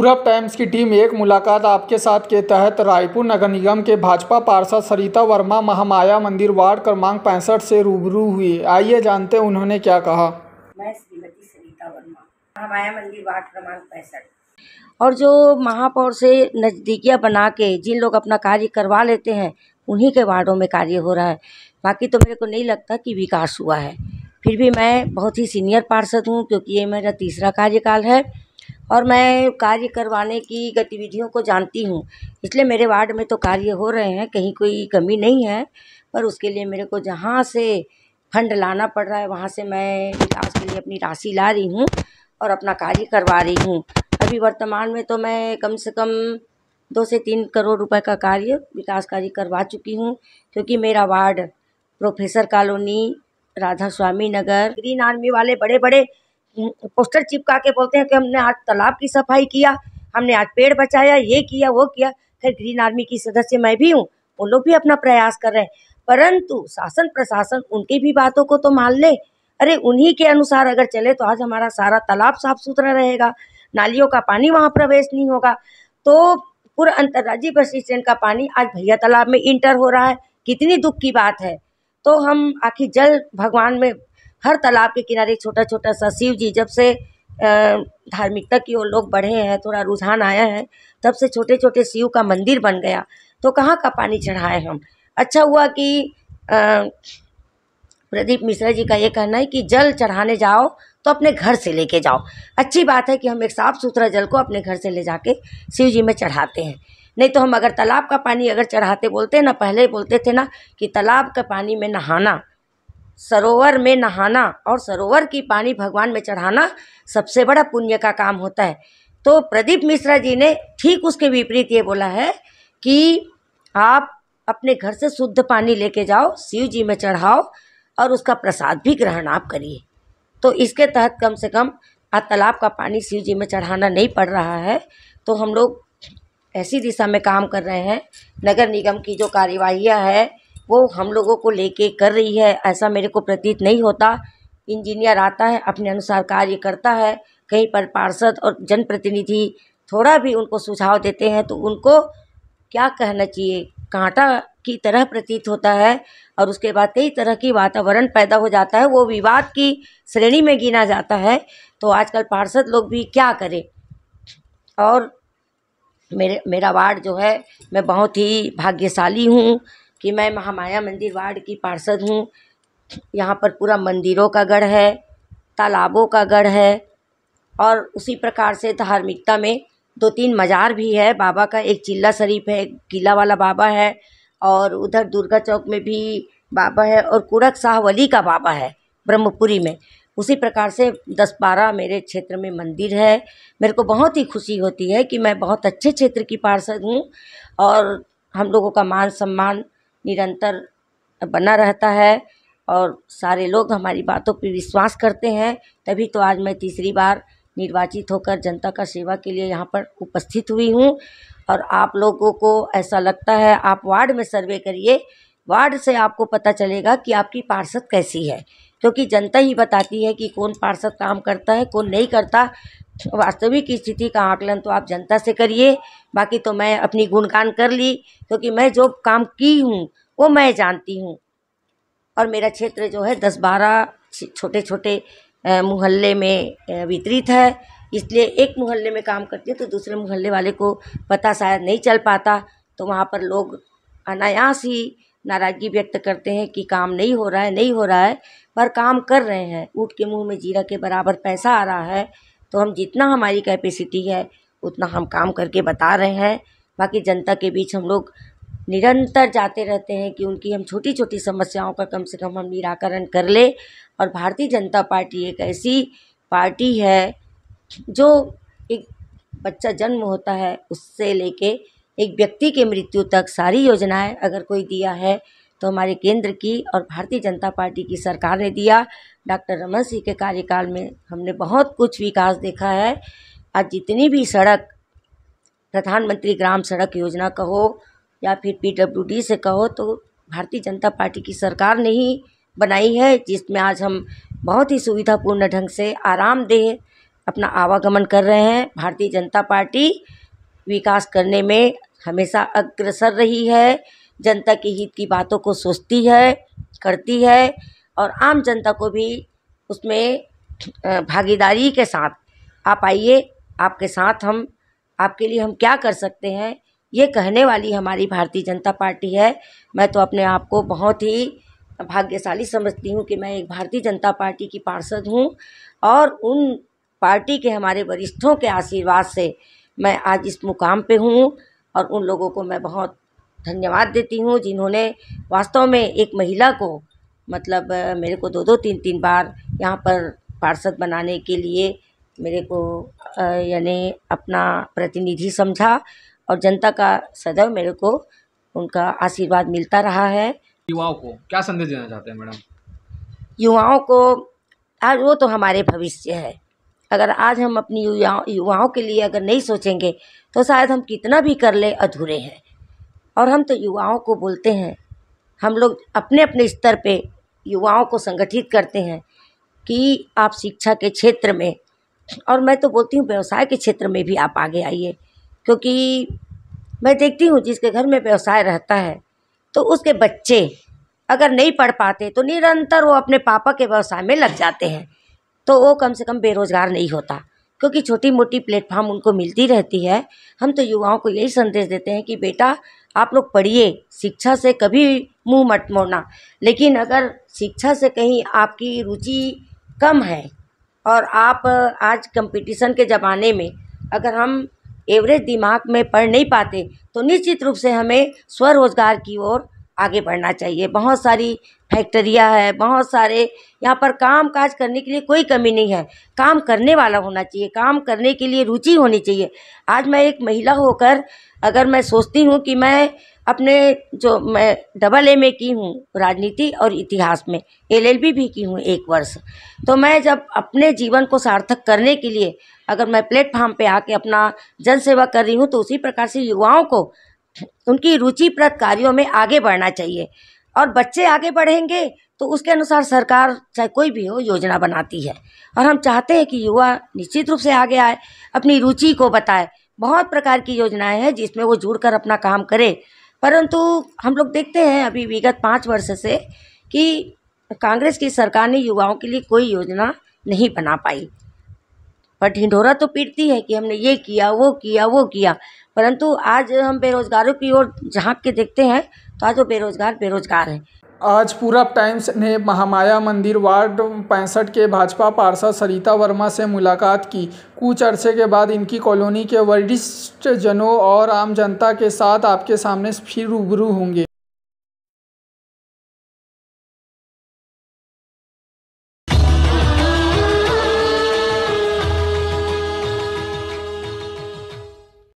पूरब टाइम्स की टीम एक मुलाकात आपके साथ के तहत रायपुर नगर निगम के भाजपा पार्षद सरिता वर्मा महामाया मंदिर वार्ड क्रमांक पैंसठ से रूबरू हुई आइए जानते हैं उन्होंने क्या कहा मैं श्रीमती सरिता वर्मा महामाया मंदिर वार्ड क्रमांक पैंसठ और जो महापौर से नज़दीकियाँ बना के जिन लोग अपना कार्य करवा लेते हैं उन्हीं के वार्डों में कार्य हो रहा है बाकी तो मेरे को नहीं लगता कि विकास हुआ है फिर भी मैं बहुत ही सीनियर पार्षद हूँ क्योंकि ये मेरा तीसरा कार्यकाल है और मैं कार्य करवाने की गतिविधियों को जानती हूँ इसलिए मेरे वार्ड में तो कार्य हो रहे हैं कहीं कोई कमी नहीं है पर उसके लिए मेरे को जहाँ से फंड लाना पड़ रहा है वहाँ से मैं विकास के लिए अपनी राशि ला रही हूँ और अपना कार्य करवा रही हूँ अभी वर्तमान में तो मैं कम से कम दो से तीन करोड़ रुपए का कार्य विकास कार्य करवा चुकी हूँ क्योंकि मेरा ward professor colony Radha Swami Nagar green army वाले बड़े बड़े पोस्टर चिपका के बोलते हैं कि हमने आज तालाब की सफाई किया हमने आज पेड़ बचाया ये किया वो किया खैर ग्रीन आर्मी की सदस्य मैं भी हूँ वो लोग भी अपना प्रयास कर रहे हैं परंतु शासन प्रशासन उनकी भी बातों को तो मान ले अरे उन्हीं के अनुसार अगर चले तो आज हमारा सारा तालाब साफ सुथरा रहेगा नालियों का पानी वहाँ प्रवेश नहीं होगा तो पूरा अंतर्राज्यीय बस स्टैंड का पानी आज भैया तालाब में इंटर हो रहा है कितनी दुख की बात है तो हम आखिर जल भगवान में हर तालाब के किनारे छोटा छोटा सा शिव जी जब से धार्मिकता की ओर लोग बढ़े हैं थोड़ा रुझान आया है तब से छोटे छोटे शिव का मंदिर बन गया तो कहाँ का पानी चढ़ाए हम अच्छा हुआ कि प्रदीप मिश्रा जी का ये कहना है कि जल चढ़ाने जाओ तो अपने घर से लेके जाओ अच्छी बात है कि हम एक साफ़ सुथरा जल को अपने घर से ले जाके शिव जी में चढ़ाते हैं नहीं तो हम अगर तालाब का पानी अगर चढ़ाते बोलते ना पहले बोलते थे ना कि तालाब के पानी में नहाना सरोवर में नहाना और सरोवर की पानी भगवान में चढ़ाना सबसे बड़ा पुण्य का काम होता है तो प्रदीप मिश्रा जी ने ठीक उसके विपरीत ये बोला है कि आप अपने घर से शुद्ध पानी लेके जाओ शिव जी में चढ़ाओ और उसका प्रसाद भी ग्रहण आप करिए तो इसके तहत कम से कम तालाब का पानी शिव जी में चढ़ाना नहीं पड़ रहा है तो हम लोग ऐसी दिशा में काम कर रहे हैं नगर निगम की जो कार्यवाहियाँ है वो हम लोगों को लेके कर रही है ऐसा मेरे को प्रतीत नहीं होता इंजीनियर आता है अपने अनुसार कार्य करता है कहीं पर पार्षद और जनप्रतिनिधि थोड़ा भी उनको सुझाव देते हैं तो उनको क्या कहना चाहिए कांटा की तरह प्रतीत होता है और उसके बाद कई तरह की वातावरण पैदा हो जाता है वो विवाद की श्रेणी में गिना जाता है तो आजकल पार्षद लोग भी क्या करें और मेरे मेरा वार्ड जो है मैं बहुत ही भाग्यशाली हूँ कि मैं महामाया मंदिर वार्ड की पार्षद हूँ यहाँ पर पूरा मंदिरों का गढ़ है तालाबों का गढ़ है और उसी प्रकार से धार्मिकता में दो तीन मज़ार भी है बाबा का एक चिल्ला शरीफ है एक किला वाला बाबा है और उधर दुर्गा चौक में भी बाबा है और कुड़क शाह वली का बाबा है ब्रह्मपुरी में उसी प्रकार से दस बारह मेरे क्षेत्र में मंदिर है मेरे को बहुत ही खुशी होती है कि मैं बहुत अच्छे क्षेत्र की पार्षद हूँ और हम लोगों का मान सम्मान निरंतर बना रहता है और सारे लोग हमारी बातों पर विश्वास करते हैं तभी तो आज मैं तीसरी बार निर्वाचित होकर जनता का सेवा के लिए यहाँ पर उपस्थित हुई हूँ और आप लोगों को ऐसा लगता है आप वार्ड में सर्वे करिए वार्ड से आपको पता चलेगा कि आपकी पार्षद कैसी है क्योंकि जनता ही बताती है कि कौन पार्षद काम करता है कौन नहीं करता वास्तविक स्थिति का आकलन तो आप जनता से करिए बाकी तो मैं अपनी गुणगान कर ली क्योंकि तो मैं जो काम की हूँ वो मैं जानती हूँ और मेरा क्षेत्र जो है दस बारह छोटे छोटे मोहल्ले में वितरित है इसलिए एक मोहल्ले में काम करती हूँ तो दूसरे मोहल्ले वाले को पता शायद नहीं चल पाता तो वहाँ पर लोग अनायास ही नाराज़गी व्यक्त करते हैं कि काम नहीं हो रहा है नहीं हो रहा है पर काम कर रहे हैं ऊँट के मुंह में जीरा के बराबर पैसा आ रहा है तो हम जितना हमारी कैपेसिटी है उतना हम काम करके बता रहे हैं बाकी जनता के बीच हम लोग निरंतर जाते रहते हैं कि उनकी हम छोटी छोटी समस्याओं का कम से कम हम निराकरण कर ले और भारतीय जनता पार्टी एक ऐसी पार्टी है जो एक बच्चा जन्म होता है उससे लेके एक व्यक्ति के मृत्यु तक सारी योजनाएं अगर कोई दिया है तो हमारे केंद्र की और भारतीय जनता पार्टी की सरकार ने दिया डॉक्टर रमन सिंह के कार्यकाल में हमने बहुत कुछ विकास देखा है आज जितनी भी सड़क प्रधानमंत्री ग्राम सड़क योजना कहो या फिर पीडब्ल्यूडी से कहो तो भारतीय जनता पार्टी की सरकार ने ही बनाई है जिसमें आज हम बहुत ही सुविधापूर्ण ढंग से आरामदेह अपना आवागमन कर रहे हैं भारतीय जनता पार्टी विकास करने में हमेशा अग्रसर रही है जनता के हित की बातों को सोचती है करती है और आम जनता को भी उसमें भागीदारी के साथ आप आइए आपके साथ हम आपके लिए हम क्या कर सकते हैं ये कहने वाली हमारी भारतीय जनता पार्टी है मैं तो अपने आप को बहुत ही भाग्यशाली समझती हूँ कि मैं एक भारतीय जनता पार्टी की पार्षद हूँ और उन पार्टी के हमारे वरिष्ठों के आशीर्वाद से मैं आज इस मुकाम पे हूँ और उन लोगों को मैं बहुत धन्यवाद देती हूँ जिन्होंने वास्तव में एक महिला को मतलब मेरे को दो दो तीन तीन बार यहाँ पर पार्षद बनाने के लिए मेरे को यानी अपना प्रतिनिधि समझा और जनता का सदैव मेरे को उनका आशीर्वाद मिलता रहा है युवाओं को क्या संदेश देना चाहते हैं मैडम युवाओं को आज वो तो हमारे भविष्य है अगर आज हम अपनी युवाओं युवाओं के लिए अगर नहीं सोचेंगे तो शायद हम कितना भी कर ले अधूरे हैं और हम तो युवाओं को बोलते हैं हम लोग अपने अपने स्तर पर युवाओं को संगठित करते हैं कि आप शिक्षा के क्षेत्र में और मैं तो बोलती हूँ व्यवसाय के क्षेत्र में भी आप आगे आइए क्योंकि मैं देखती हूँ जिसके घर में व्यवसाय रहता है तो उसके बच्चे अगर नहीं पढ़ पाते तो निरंतर वो अपने पापा के व्यवसाय में लग जाते हैं तो वो कम से कम बेरोजगार नहीं होता क्योंकि छोटी मोटी प्लेटफार्म उनको मिलती रहती है हम तो युवाओं को यही संदेश देते हैं कि बेटा आप लोग पढ़िए शिक्षा से कभी मुँह मत मोड़ना लेकिन अगर शिक्षा से कहीं आपकी रुचि कम है और आप आज कंपटीशन के ज़माने में अगर हम एवरेज दिमाग में पढ़ नहीं पाते तो निश्चित रूप से हमें स्वरोज़गार की ओर आगे बढ़ना चाहिए बहुत सारी फैक्ट्रियाँ है बहुत सारे यहाँ पर काम काज करने के लिए कोई कमी नहीं है काम करने वाला होना चाहिए काम करने के लिए रुचि होनी चाहिए आज मैं एक महिला होकर अगर मैं सोचती हूँ कि मैं अपने जो मैं डबल ए में की हूँ राजनीति और इतिहास में एलएलबी भी की हूँ एक वर्ष तो मैं जब अपने जीवन को सार्थक करने के लिए अगर मैं प्लेटफार्म पे आके अपना जनसेवा कर रही हूँ तो उसी प्रकार से युवाओं को उनकी रुचिप्रद कार्यों में आगे बढ़ना चाहिए और बच्चे आगे बढ़ेंगे तो उसके अनुसार सरकार चाहे कोई भी हो योजना बनाती है और हम चाहते हैं कि युवा निश्चित रूप से आगे आए अपनी रुचि को बताए बहुत प्रकार की योजनाएं हैं जिसमें वो जुड़ कर अपना काम करे परंतु हम लोग देखते हैं अभी विगत पाँच वर्ष से कि कांग्रेस की सरकार ने युवाओं के लिए कोई योजना नहीं बना पाई पर ढिंढोरा तो पीटती है कि हमने ये किया वो किया वो किया परंतु आज हम बेरोजगारों की ओर झाँक के देखते हैं तो आज वो बेरोजगार बेरोजगार है आज पूरब टाइम्स ने महामाया मंदिर वार्ड पैंसठ के भाजपा पार्षद सरिता वर्मा से मुलाकात की कुछ अरसे के बाद इनकी कॉलोनी के वरिष्ठ जनों और आम जनता के साथ आपके सामने फिर रूबरू होंगे